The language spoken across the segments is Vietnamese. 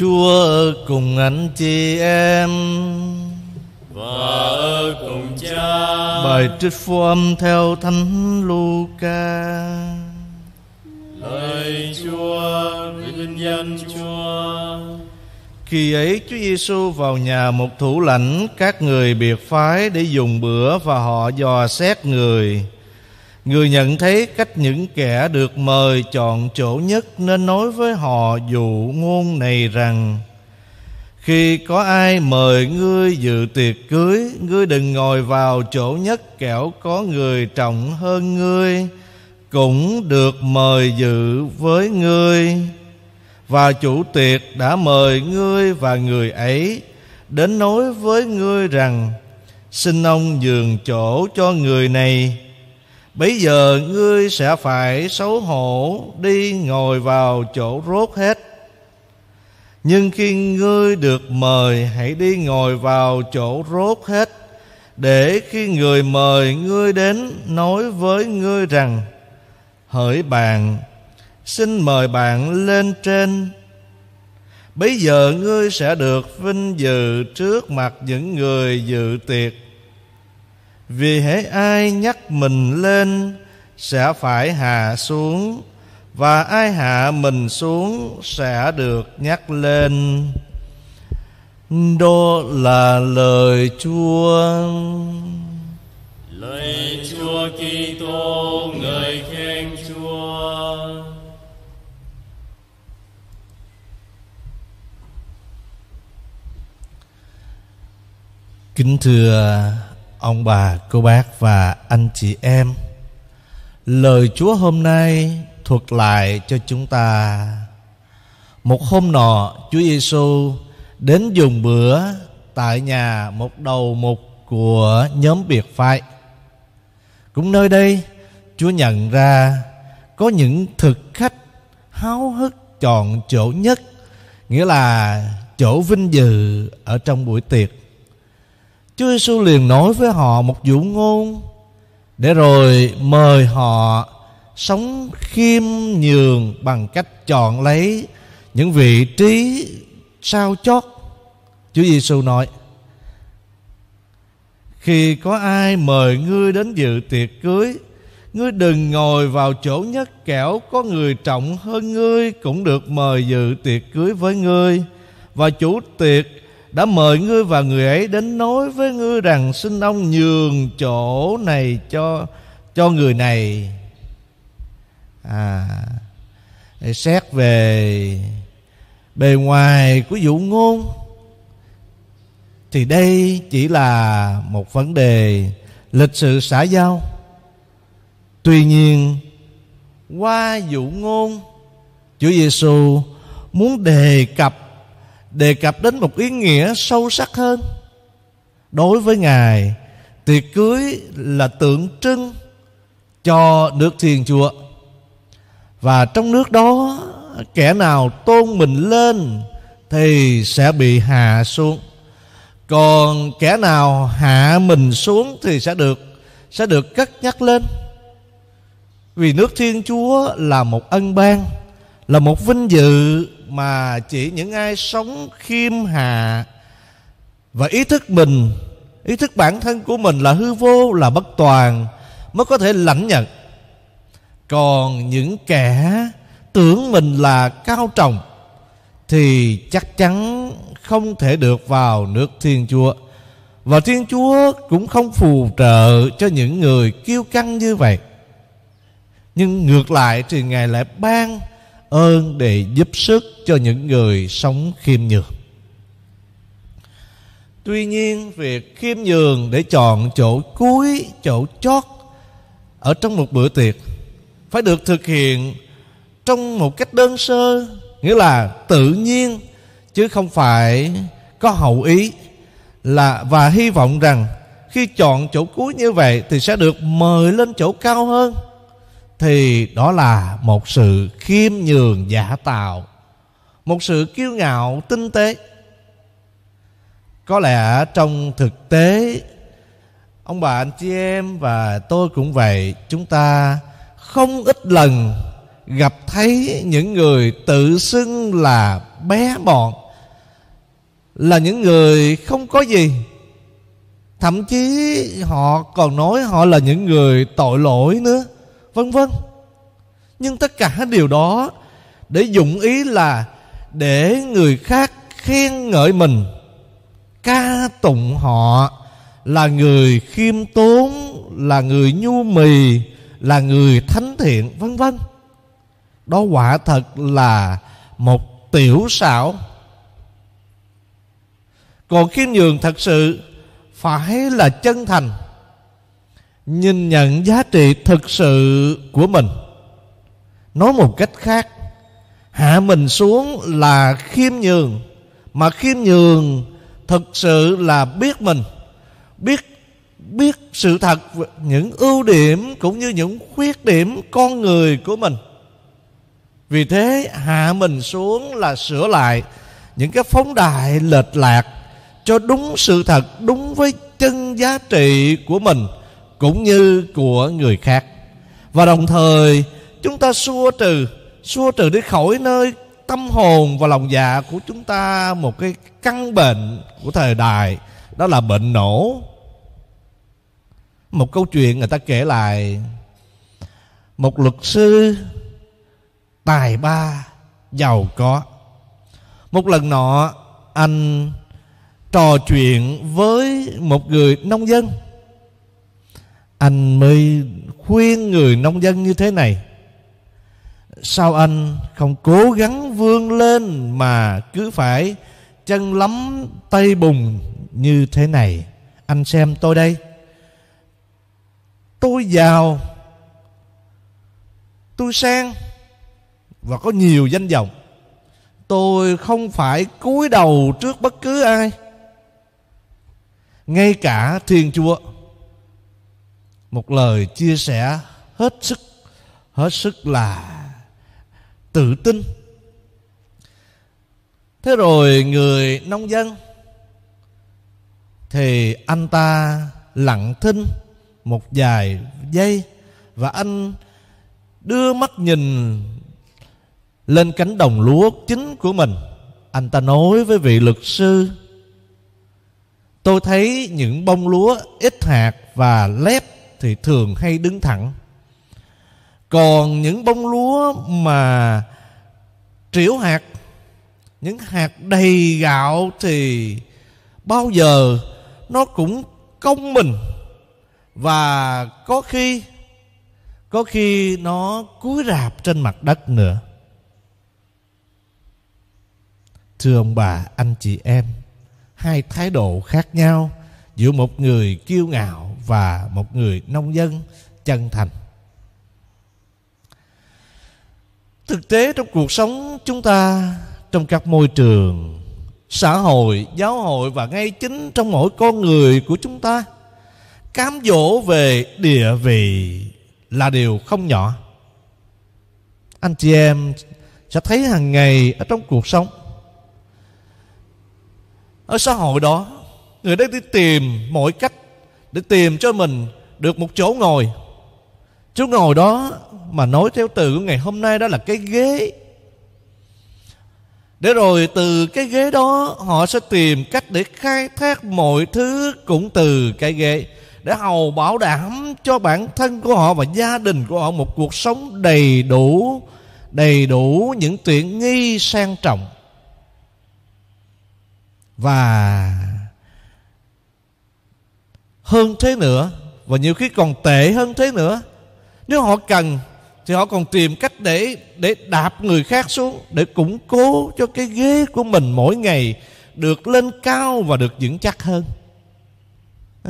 Chúa cùng anh chị em và ở cùng cha bài trích phu âm theo thánh Luca lời Chúa vinh danh Chúa khi ấy Chúa Giêsu vào nhà một thủ lãnh các người biệt phái để dùng bữa và họ dò xét người Người nhận thấy cách những kẻ được mời chọn chỗ nhất Nên nói với họ dụ ngôn này rằng Khi có ai mời ngươi dự tiệc cưới Ngươi đừng ngồi vào chỗ nhất kẻo có người trọng hơn ngươi Cũng được mời dự với ngươi Và chủ tiệc đã mời ngươi và người ấy Đến nói với ngươi rằng Xin ông dường chỗ cho người này Bây giờ ngươi sẽ phải xấu hổ đi ngồi vào chỗ rốt hết Nhưng khi ngươi được mời hãy đi ngồi vào chỗ rốt hết Để khi người mời ngươi đến nói với ngươi rằng Hỡi bạn, xin mời bạn lên trên Bây giờ ngươi sẽ được vinh dự trước mặt những người dự tiệc vì hễ ai nhắc mình lên sẽ phải hạ xuống và ai hạ mình xuống sẽ được nhắc lên đó là lời chúa lời chúa kitô người khen chúa kính thưa ông bà, cô bác và anh chị em. Lời Chúa hôm nay thuật lại cho chúng ta một hôm nọ Chúa Giêsu đến dùng bữa tại nhà một đầu mục của nhóm biệt phái. Cũng nơi đây Chúa nhận ra có những thực khách háo hức chọn chỗ nhất, nghĩa là chỗ vinh dự ở trong buổi tiệc. Chúa Giêsu liền nói với họ một vũ ngôn để rồi mời họ sống khiêm nhường bằng cách chọn lấy những vị trí sao chót. Chúa Giêsu nói: Khi có ai mời ngươi đến dự tiệc cưới, ngươi đừng ngồi vào chỗ nhất kẻo có người trọng hơn ngươi cũng được mời dự tiệc cưới với ngươi và chủ tiệc đã mời ngươi và người ấy đến nói với ngươi rằng xin ông nhường chỗ này cho cho người này à xét về bề ngoài của vụ ngôn thì đây chỉ là một vấn đề lịch sự xã giao tuy nhiên qua vụ ngôn chúa giêsu muốn đề cập đề cập đến một ý nghĩa sâu sắc hơn đối với ngài tiệc cưới là tượng trưng cho nước thiên chúa và trong nước đó kẻ nào tôn mình lên thì sẽ bị hạ xuống còn kẻ nào hạ mình xuống thì sẽ được sẽ được cất nhắc lên vì nước thiên chúa là một ân ban là một vinh dự mà chỉ những ai sống khiêm hạ và ý thức mình ý thức bản thân của mình là hư vô là bất toàn mới có thể lãnh nhận còn những kẻ tưởng mình là cao trọng thì chắc chắn không thể được vào nước thiên chúa và thiên chúa cũng không phù trợ cho những người kiêu căng như vậy nhưng ngược lại thì ngài lại ban ơn để giúp sức cho những người sống khiêm nhường tuy nhiên việc khiêm nhường để chọn chỗ cuối chỗ chót ở trong một bữa tiệc phải được thực hiện trong một cách đơn sơ nghĩa là tự nhiên chứ không phải có hậu ý là và hy vọng rằng khi chọn chỗ cuối như vậy thì sẽ được mời lên chỗ cao hơn thì đó là một sự khiêm nhường giả tạo một sự kiêu ngạo tinh tế có lẽ trong thực tế ông bà anh chị em và tôi cũng vậy chúng ta không ít lần gặp thấy những người tự xưng là bé mọn là những người không có gì thậm chí họ còn nói họ là những người tội lỗi nữa vân vân nhưng tất cả điều đó để dụng ý là để người khác khen ngợi mình ca tụng họ là người khiêm tốn là người nhu mì là người thánh thiện vân vân đó quả thật là một tiểu xảo còn khiêm nhường thật sự phải là chân thành nhìn nhận giá trị thực sự của mình nói một cách khác hạ mình xuống là khiêm nhường mà khiêm nhường thực sự là biết mình biết biết sự thật những ưu điểm cũng như những khuyết điểm con người của mình vì thế hạ mình xuống là sửa lại những cái phóng đại lệch lạc cho đúng sự thật đúng với chân giá trị của mình cũng như của người khác và đồng thời chúng ta xua trừ xua trừ đi khỏi nơi tâm hồn và lòng dạ của chúng ta một cái căn bệnh của thời đại đó là bệnh nổ một câu chuyện người ta kể lại một luật sư tài ba giàu có một lần nọ anh trò chuyện với một người nông dân anh mới khuyên người nông dân như thế này sao anh không cố gắng vươn lên mà cứ phải chân lắm tay bùn như thế này anh xem tôi đây tôi giàu tôi sang và có nhiều danh vọng tôi không phải cúi đầu trước bất cứ ai ngay cả thiên chúa một lời chia sẻ hết sức hết sức là tự tin thế rồi người nông dân thì anh ta lặng thinh một vài giây và anh đưa mắt nhìn lên cánh đồng lúa chính của mình anh ta nói với vị luật sư tôi thấy những bông lúa ít hạt và lép thì thường hay đứng thẳng còn những bông lúa mà triểu hạt những hạt đầy gạo thì bao giờ nó cũng công mình và có khi có khi nó cúi rạp trên mặt đất nữa thưa ông bà anh chị em hai thái độ khác nhau giữa một người kiêu ngạo và một người nông dân chân thành thực tế trong cuộc sống chúng ta trong các môi trường xã hội giáo hội và ngay chính trong mỗi con người của chúng ta cám dỗ về địa vị là điều không nhỏ anh chị em sẽ thấy hàng ngày ở trong cuộc sống ở xã hội đó người đó đi tìm mọi cách để tìm cho mình được một chỗ ngồi chỗ ngồi đó mà nói theo từ của ngày hôm nay đó là cái ghế để rồi từ cái ghế đó họ sẽ tìm cách để khai thác mọi thứ cũng từ cái ghế để hầu bảo đảm cho bản thân của họ và gia đình của họ một cuộc sống đầy đủ đầy đủ những tiện nghi sang trọng và hơn thế nữa và nhiều khi còn tệ hơn thế nữa nếu họ cần thì họ còn tìm cách để để đạp người khác xuống để củng cố cho cái ghế của mình mỗi ngày được lên cao và được vững chắc hơn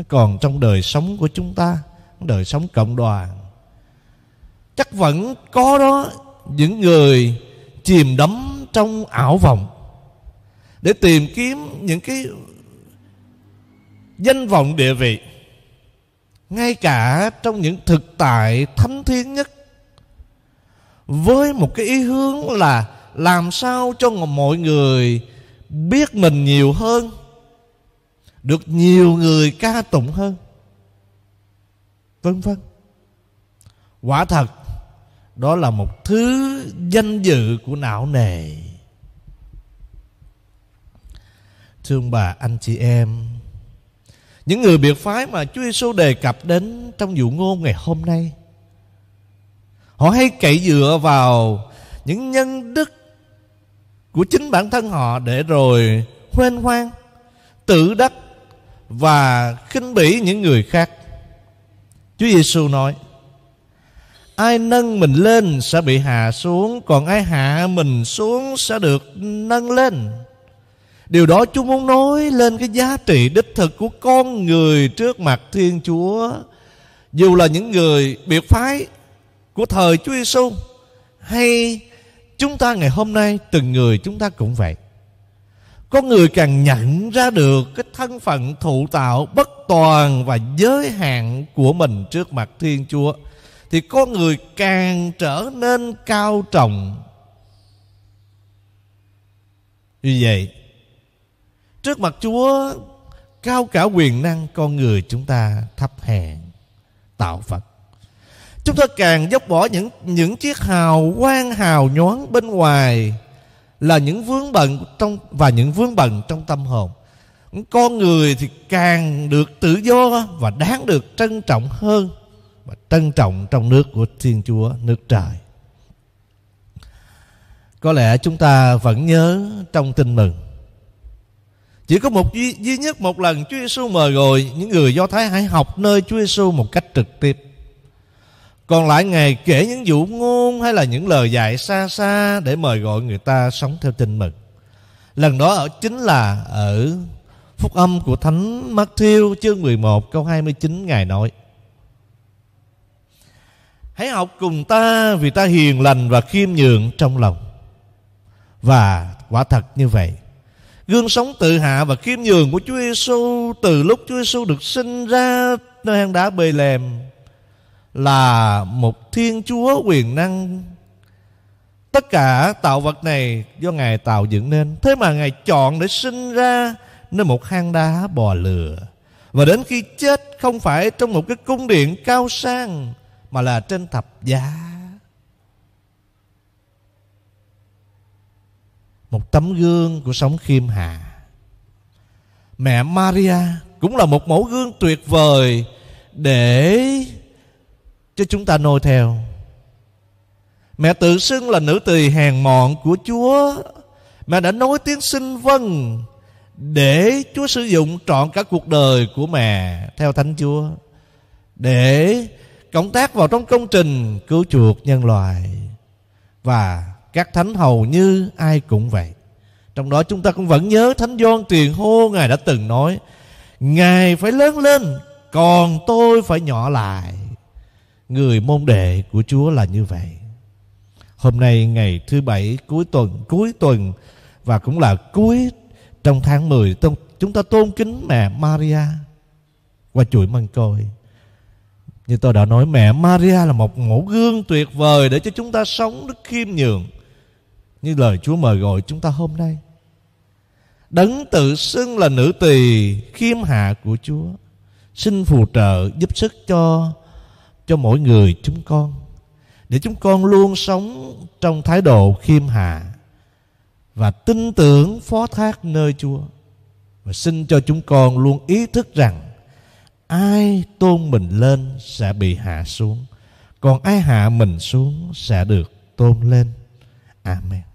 còn trong đời sống của chúng ta đời sống cộng đoàn chắc vẫn có đó những người chìm đắm trong ảo vọng để tìm kiếm những cái danh vọng địa vị ngay cả trong những thực tại thánh thiến nhất với một cái ý hướng là làm sao cho mọi người biết mình nhiều hơn được nhiều người ca tụng hơn vân vân quả thật đó là một thứ danh dự của não nề thương bà anh chị em những người biệt phái mà Chúa Giêsu đề cập đến trong dụ ngôn ngày hôm nay họ hay cậy dựa vào những nhân đức của chính bản thân họ để rồi huênh hoang tự đắc và khinh bỉ những người khác Chúa Giêsu nói Ai nâng mình lên sẽ bị hạ xuống Còn ai hạ mình xuống sẽ được nâng lên điều đó chúa muốn nói lên cái giá trị đích thực của con người trước mặt thiên chúa dù là những người biệt phái của thời chúa giêsu hay chúng ta ngày hôm nay từng người chúng ta cũng vậy Có người càng nhận ra được cái thân phận thụ tạo bất toàn và giới hạn của mình trước mặt thiên chúa thì có người càng trở nên cao trọng như vậy trước mặt chúa cao cả quyền năng con người chúng ta thấp hèn tạo phật chúng ta càng dốc bỏ những những chiếc hào quang hào nhoáng bên ngoài là những vướng bận trong và những vướng bận trong tâm hồn con người thì càng được tự do và đáng được trân trọng hơn và trân trọng trong nước của Thiên Chúa nước trời có lẽ chúng ta vẫn nhớ trong tin mừng chỉ có một duy, duy nhất một lần Chúa Giêsu mời gọi những người Do Thái hãy học nơi Chúa Giêsu một cách trực tiếp. Còn lại Ngài kể những vụ ngôn hay là những lời dạy xa xa để mời gọi người ta sống theo tin mừng. Lần đó ở chính là ở Phúc âm của Thánh Matthew chương 11 câu 29 Ngài nói Hãy học cùng ta vì ta hiền lành và khiêm nhường trong lòng Và quả thật như vậy gương sống tự hạ và khiêm nhường của Chúa Giêsu từ lúc Chúa Giêsu được sinh ra nơi hang đá bê lèm là một Thiên Chúa quyền năng tất cả tạo vật này do ngài tạo dựng nên thế mà ngài chọn để sinh ra nơi một hang đá bò lừa và đến khi chết không phải trong một cái cung điện cao sang mà là trên thập giá một tấm gương của sống khiêm hạ mẹ maria cũng là một mẫu gương tuyệt vời để cho chúng ta noi theo mẹ tự xưng là nữ tỳ hèn mọn của chúa mẹ đã nói tiếng xin vâng để chúa sử dụng trọn cả cuộc đời của mẹ theo thánh chúa để cộng tác vào trong công trình cứu chuộc nhân loại và các thánh hầu như ai cũng vậy. Trong đó chúng ta cũng vẫn nhớ Thánh Doan tiền Hô Ngài đã từng nói Ngài phải lớn lên Còn tôi phải nhỏ lại Người môn đệ của Chúa là như vậy Hôm nay ngày thứ bảy cuối tuần Cuối tuần Và cũng là cuối trong tháng 10 Chúng ta tôn kính mẹ Maria Qua chuỗi măng côi Như tôi đã nói mẹ Maria là một mẫu gương tuyệt vời Để cho chúng ta sống rất khiêm nhường như lời Chúa mời gọi chúng ta hôm nay. Đấng tự xưng là nữ tỳ khiêm hạ của Chúa, xin phù trợ giúp sức cho cho mỗi người chúng con để chúng con luôn sống trong thái độ khiêm hạ và tin tưởng phó thác nơi Chúa. Và xin cho chúng con luôn ý thức rằng ai tôn mình lên sẽ bị hạ xuống, còn ai hạ mình xuống sẽ được tôn lên. Amen.